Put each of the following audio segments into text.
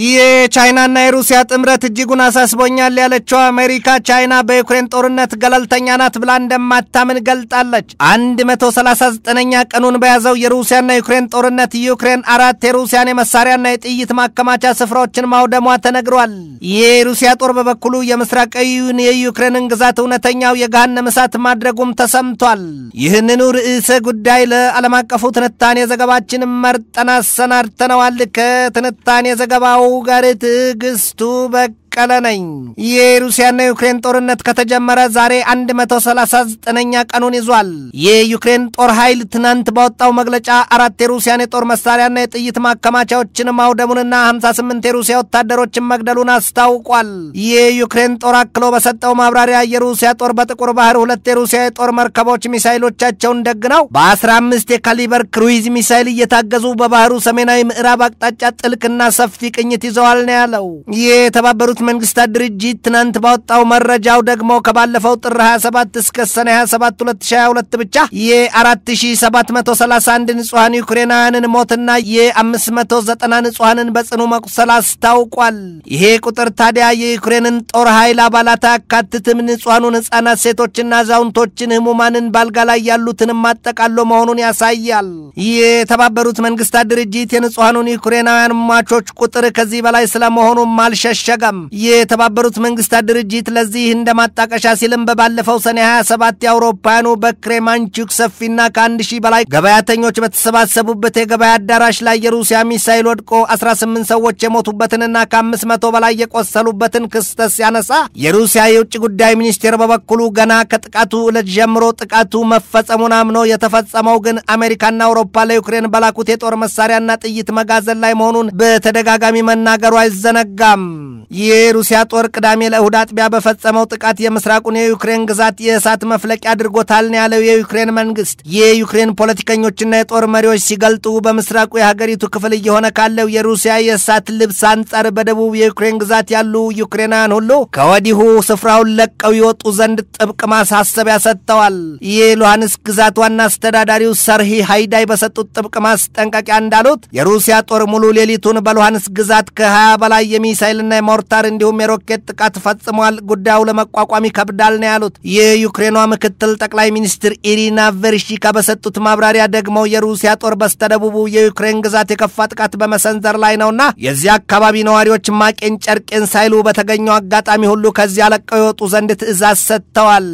ይህ የቻይናና የሩሲያ ጥምረት እጅጉን አሳስቦኛል ያለችው አሜሪካ ቻይና በዩክሬን ጦርነት ገለልተኛ ናት ብላ እንደማታምን ገልጣለች። 139ኛ ቀኑን በያዘው የሩሲያና ዩክሬን ጦርነት ዩክሬን አራት የሩሲያን የመሳሪያና የጥይት ማከማቻ ስፍራዎችን ማውደሟ ተነግሯል። የሩሲያ ጦር በበኩሉ የምስራቃዊውን የዩክሬንን ግዛት እውነተኛው የገሃነም እሳት ማድረጉም ተሰምቷል። ይህንኑ ርዕሰ ጉዳይ ለዓለም አቀፉ ትንታኔ ዘገባችን መርጠን አሰናድተነዋል። ከትንታኔ ዘገባው اوغر تگستو بک በቀለ ነኝ። የሩሲያና ዩክሬን ጦርነት ከተጀመረ ዛሬ 139ኛ ቀኑን ይዟል። የዩክሬን ጦር ኃይል ትናንት ባወጣው መግለጫ አራት የሩሲያን የጦር መሳሪያና የጥይት ማከማቻዎችን ማውደሙንና 58 የሩሲያ ወታደሮችን መግደሉን አስታውቋል። የዩክሬን ጦር አክሎ በሰጠው ማብራሪያ የሩሲያ ጦር በጥቁር ባህር ሁለት የሩሲያ የጦር መርከቦች ሚሳይሎቻቸውን ደግነው በ15 የካሊበር ክሩይዝ ሚሳይል እየታገዙ በባህሩ ሰሜናዊ ምዕራብ አቅጣጫ ጥልቅና ሰፊ ቅኝት ይዘዋል ነው ያለው። የተባበሩት መንግስታት ድርጅት ትናንት ባወጣው መረጃው ደግሞ ከባለፈው ጥር 27 እስከ ሰኔ 27 2022 ብቻ የ4731 ንጹሐን ዩክሬናውያንን ሞትና የ590 ንጹሐንን በጽኑ መቁሰል አስታውቋል። ይሄ ቁጥር ታዲያ የዩክሬንን ጦር ኃይል አባላት አያካትትም። ንጹሐኑን ሕፃናት፣ ሴቶችና አዛውንቶችን፣ ህሙማንን፣ ባልጋ ላይ ያሉትንም አጠቃሎ መሆኑን ያሳያል። የተባበሩት መንግስታት ድርጅት የንጹሐኑን ዩክሬናውያን ሟቾች ቁጥር ከዚህ በላይ ስለመሆኑም አልሸሸገም። የተባበሩት መንግስታት ድርጅት ለዚህ እንደ ማጣቀሻ ሲልም በባለፈው ሰኔ 27 የአውሮፓውያኑ በክሬማንቹክ ሰፊና ከአንድ ሺህ በላይ ገበያተኞች በተሰባሰቡበት የገበያ አዳራሽ ላይ የሩሲያ ሚሳይል ወድቆ 18 ሰዎች የሞቱበትንና ከ500 በላይ የቆሰሉበትን ክስተት ሲያነሳ የሩሲያ የውጭ ጉዳይ ሚኒስቴር በበኩሉ ገና ከጥቃቱ ዕለት ጀምሮ ጥቃቱ መፈጸሙን አምኖ የተፈጸመው ግን አሜሪካና አውሮፓ ለዩክሬን በላኩት የጦር መሳሪያና ጥይት መጋዘን ላይ መሆኑን በተደጋጋሚ መናገሩ አይዘነጋም። ይህ የሩሲያ ጦር ቅዳሜ ለእሁድ አጥቢያ በፈጸመው ጥቃት የምስራቁን የዩክሬን ግዛት የእሳት መፍለቂያ አድርጎታል ነው ያለው የዩክሬን መንግስት። የዩክሬን ፖለቲከኞችና የጦር መሪዎች ሲገልጡ በምስራቁ የሀገሪቱ ክፍል እየሆነ ካለው የሩሲያ የእሳት ልብስ አንጻር በደቡብ የዩክሬን ግዛት ያሉ ዩክሬናውያን ሁሉ ከወዲሁ ስፍራውን ለቀው ይወጡ ዘንድ ጥብቅ ማሳሰቢያ ሰጥተዋል። የሉሃንስክ ግዛት ዋና አስተዳዳሪው ሰርሂ ሃይዳይ በሰጡት ጥብቅ ማስጠንቀቂያ እንዳሉት የሩሲያ ጦር ሙሉ ሌሊቱን በሉሃንስክ ግዛት ከ20 በላይ የሚሳይልና የሞርታር እንዲሁም የሮኬት ጥቃት ፈጽሟል። ጉዳዩ ለመቋቋም ይከብዳል ነው ያሉት። የዩክሬኗ ምክትል ጠቅላይ ሚኒስትር ኢሪና ቨርሺካ በሰጡት ማብራሪያ ደግሞ የሩሲያ ጦር በስተደቡቡ የዩክሬን ግዛት የከፋ ጥቃት በመሰንዘር ላይ ነውና የዚያ አካባቢ ነዋሪዎች ማቄን ጨርቄን ሳይሉ በተገኘው አጋጣሚ ሁሉ ከዚያ ለቀው የወጡ ዘንድ ትዕዛዝ ሰጥተዋል።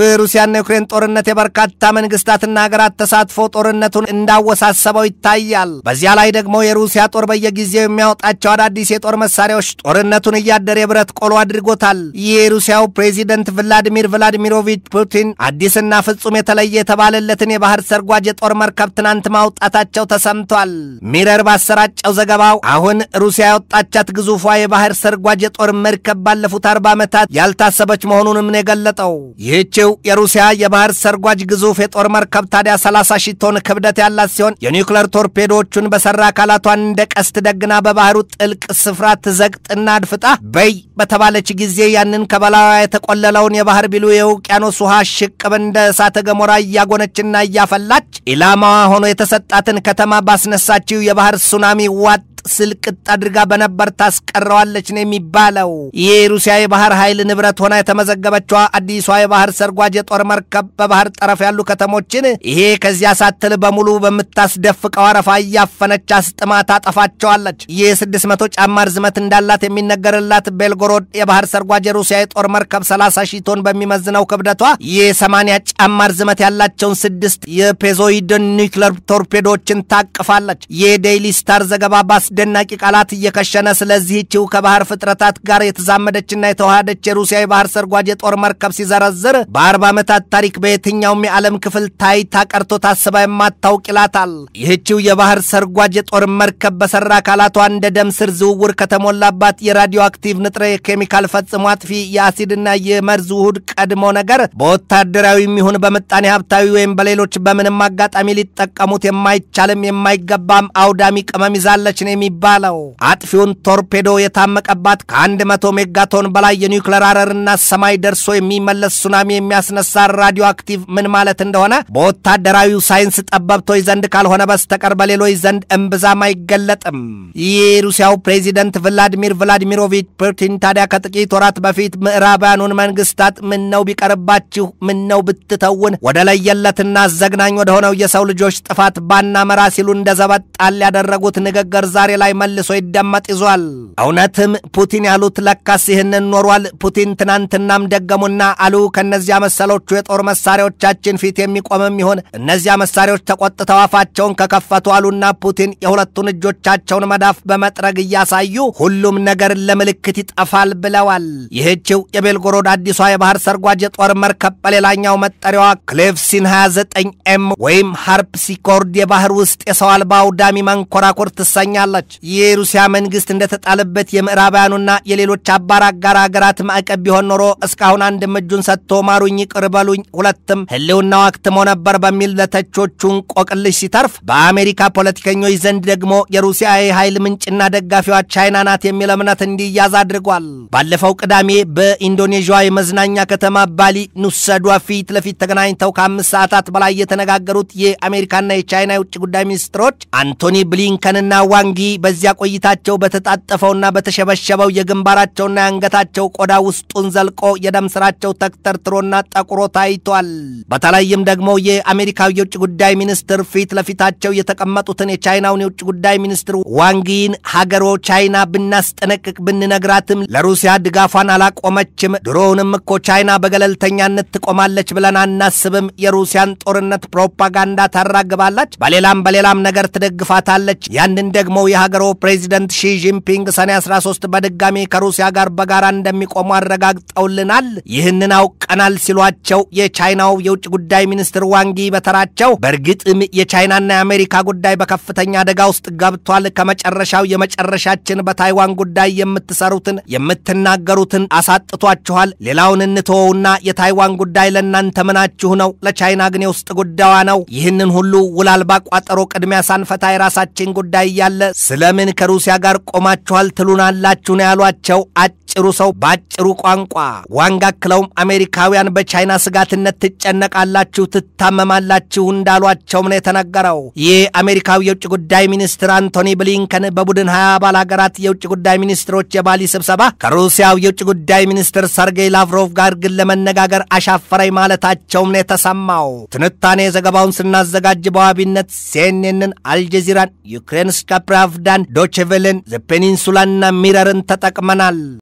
በሩሲያና ዩክሬን ጦርነት የበርካታ መንግስታትና ሀገራት ተሳትፎ ጦርነቱን እንዳወሳሰበው ይታያል። በዚያ ላይ ደግሞ የሩሲያ ጦር በየጊዜው የሚያወጣቸው አዳዲስ የጦር መሳሪያዎች ጦርነቱን እያ ወታደር የብረት ቆሎ አድርጎታል። የሩሲያው ፕሬዚደንት ቭላዲሚር ቭላዲሚሮቪች ፑቲን አዲስና ፍጹም የተለየ የተባለለትን የባህር ሰርጓጅ የጦር መርከብ ትናንት ማውጣታቸው ተሰምቷል። ሚረር ባሰራጨው ዘገባው አሁን ሩሲያ ያወጣቻት ግዙፏ የባህር ሰርጓጅ የጦር መርከብ ባለፉት አርባ ዓመታት ያልታሰበች መሆኑንም ነው የገለጠው። ይህችው የሩሲያ የባህር ሰርጓጅ ግዙፍ የጦር መርከብ ታዲያ 30 ሺህ ቶን ክብደት ያላት ሲሆን የኒውክለር ቶርፔዶዎቹን በሰራ አካላቷን እንደ ቀስት ደግና በባህሩ ጥልቅ ስፍራ ትዘግጥና አድፍጣ በይ በተባለች ጊዜ ያንን ከበላዋ የተቆለለውን የባህር ቢሉ የውቅያኖስ ውሃ ሽቅብ እንደ እሳተ ገሞራ እያጎነችና እያፈላች ኢላማዋ ሆኖ የተሰጣትን ከተማ ባስነሳችው የባህር ሱናሚ ዋጥ ስልቅጥ አድርጋ በነበር ታስቀረዋለች ነው የሚባለው። ይህ ሩሲያ የባህር ኃይል ንብረት ሆና የተመዘገበችዋ አዲሷ የባህር ሰርጓጅ የጦር መርከብ በባህር ጠረፍ ያሉ ከተሞችን ይሄ ከዚያ ሳትል በሙሉ በምታስደፍቀው አረፋ እያፈነች አስጥማ ታጠፋቸዋለች። ይህ 600 ጫማ ርዝመት እንዳላት የሚነገርላት ቤልጎሮድ የባህር ሰርጓጅ የሩሲያ የጦር መርከብ 30 ሺህ ቶን በሚመዝነው ክብደቷ ይህ 80 ጫማ ርዝመት ያላቸውን ስድስት የፔዞይድ ኒውክለር ቶርፔዶችን ታቅፋለች። የዴይሊ ስታር ዘገባ ባስ አስደናቂ ቃላት እየከሸነ ስለዚህችው ከባህር ፍጥረታት ጋር የተዛመደችና የተዋሃደች የሩሲያ የባህር ሰርጓጅ የጦር መርከብ ሲዘረዝር በአርባ ዓመታት ታሪክ በየትኛውም የዓለም ክፍል ታይታ ቀርቶ ታስባ የማታውቅ ይላታል። ይህችው የባህር ሰርጓጅ የጦር መርከብ በሰራ አካላቷ እንደ ደም ስር ዝውውር ከተሞላባት የራዲዮ አክቲቭ ንጥረ የኬሚካል ፈጽሞ አጥፊ የአሲድና የመርዝ ውሁድ ቀድሞ ነገር በወታደራዊም ይሁን በምጣኔ ሀብታዊ ወይም በሌሎች በምንም አጋጣሚ ሊጠቀሙት የማይቻልም የማይገባም አውዳሚ ቅመም ይዛለች ነው የሚባለው አጥፊውን ቶርፔዶ የታመቀባት ከአንድ መቶ ሜጋቶን በላይ የኒውክለር አረርና ሰማይ ደርሶ የሚመለስ ሱናሚ የሚያስነሳ ራዲዮ አክቲቭ ምን ማለት እንደሆነ በወታደራዊው ሳይንስ ጠበብቶች ዘንድ ካልሆነ በስተቀር በሌሎች ዘንድ እምብዛም አይገለጥም። ይህ የሩሲያው ፕሬዚደንት ቭላዲሚር ቭላዲሚሮቪች ፑቲን ታዲያ ከጥቂት ወራት በፊት ምዕራባያኑን መንግስታት ምነው ቢቀርባችሁ ምነው ብትተውን ወደ ለየለትና አዘግናኝ ወደሆነው የሰው ልጆች ጥፋት ባናመራ ሲሉ እንደ ዘበጣል ያደረጉት ንግግር ዛሬ ላይ መልሶ ይደመጥ ይዟል። እውነትም ፑቲን ያሉት ለካስ ይህንን ኖሯል። ፑቲን ትናንትናም ደገሙና አሉ ከእነዚያ መሰሎቹ የጦር መሳሪያዎቻችን ፊት የሚቆምም ይሆን እነዚያ መሳሪያዎች ተቆጥተው አፋቸውን ከከፈቱ አሉና ፑቲን የሁለቱን እጆቻቸውን መዳፍ በመጥረግ እያሳዩ ሁሉም ነገር ለምልክት ይጠፋል ብለዋል። ይህችው የቤልጎሮድ አዲሷ የባህር ሰርጓጅ የጦር መርከብ በሌላኛው መጠሪያዋ ክሌቭሲን 29 ኤም ወይም ሃርፕሲኮርድ የባህር ውስጥ የሰው አልባ አውዳሚ መንኮራኩር ትሰኛለች። ተነሳች። ይህ የሩሲያ መንግሥት እንደተጣለበት የምዕራባውያኑና የሌሎች አባር አጋር አገራት ማዕቀብ ቢሆን ኖሮ እስካሁን አንድም እጁን ሰጥቶ ማሩኝ ይቅር በሉኝ፣ ሁለትም ህልውናው አክትሞ ነበር በሚል ለተቾቹን ቆቅልሽ ሲተርፍ፣ በአሜሪካ ፖለቲከኞች ዘንድ ደግሞ የሩሲያ የኃይል ምንጭና ደጋፊዋ ቻይና ናት የሚል እምነት እንዲያዝ አድርጓል። ባለፈው ቅዳሜ በኢንዶኔዥያ የመዝናኛ ከተማ ባሊ ኑሰዷ ፊት ለፊት ተገናኝተው ከአምስት ሰዓታት በላይ የተነጋገሩት የአሜሪካና የቻይና የውጭ ጉዳይ ሚኒስትሮች አንቶኒ ብሊንከንና ዋንጊ በዚያ ቆይታቸው በተጣጠፈውና በተሸበሸበው የግንባራቸውና የአንገታቸው ቆዳ ውስጡን ዘልቆ የደም ስራቸው ተክተርትሮና ጠቁሮ ታይቷል። በተለይም ደግሞ የአሜሪካዊ የውጭ ጉዳይ ሚኒስትር ፊት ለፊታቸው የተቀመጡትን የቻይናውን የውጭ ጉዳይ ሚኒስትር ዋንጊን ሀገሮ ቻይና ብናስጠነቅቅ ብንነግራትም ለሩሲያ ድጋፏን አላቆመችም፣ ድሮውንም እኮ ቻይና በገለልተኛነት ትቆማለች ብለን አናስብም፣ የሩሲያን ጦርነት ፕሮፓጋንዳ ታራግባለች፣ በሌላም በሌላም ነገር ትደግፋታለች፣ ያንን ደግሞ የሀገሩ ፕሬዚደንት ሺጂንፒንግ ሰኔ 13 በድጋሚ ከሩሲያ ጋር በጋራ እንደሚቆሙ አረጋግጠውልናል፣ ይህንን አውቀናል ሲሏቸው የቻይናው የውጭ ጉዳይ ሚኒስትር ዋንጊ በተራቸው በእርግጥም የቻይናና የአሜሪካ ጉዳይ በከፍተኛ አደጋ ውስጥ ገብቷል፣ ከመጨረሻው የመጨረሻችን በታይዋን ጉዳይ የምትሰሩትን የምትናገሩትን አሳጥቷችኋል፣ ሌላውን እንተወውና የታይዋን ጉዳይ ለእናንተ ምናችሁ ነው፣ ለቻይና ግን የውስጥ ጉዳዩ ነው። ይህንን ሁሉ ውላል ባቋጠሮ ቅድሚያ ሳንፈታ የራሳችን ጉዳይ እያለ ስለምን ከሩሲያ ጋር ቆማችኋል ትሉናላችሁ ነው ያሏቸው አጭሩ ሰው በአጭሩ ቋንቋ። ዋንጋ አክለውም አሜሪካውያን በቻይና ስጋትነት ትጨነቃላችሁ፣ ትታመማላችሁ እንዳሏቸውም ነው የተነገረው። ይህ አሜሪካዊ የውጭ ጉዳይ ሚኒስትር አንቶኒ ብሊንከን በቡድን ሀያ አባል ሀገራት የውጭ ጉዳይ ሚኒስትሮች የባሊ ስብሰባ ከሩሲያው የውጭ ጉዳይ ሚኒስትር ሰርጌይ ላቭሮቭ ጋር ግን ለመነጋገር አሻፈረኝ ማለታቸውም ነው የተሰማው። ትንታኔ ዘገባውን ስናዘጋጅ በዋቢነት ሲኤንኤንን፣ አልጀዚራን፣ ዩክሬንስካ አፍዳን ዶችቬልን ዘፔኒንሱላና ሚረርን ተጠቅመናል።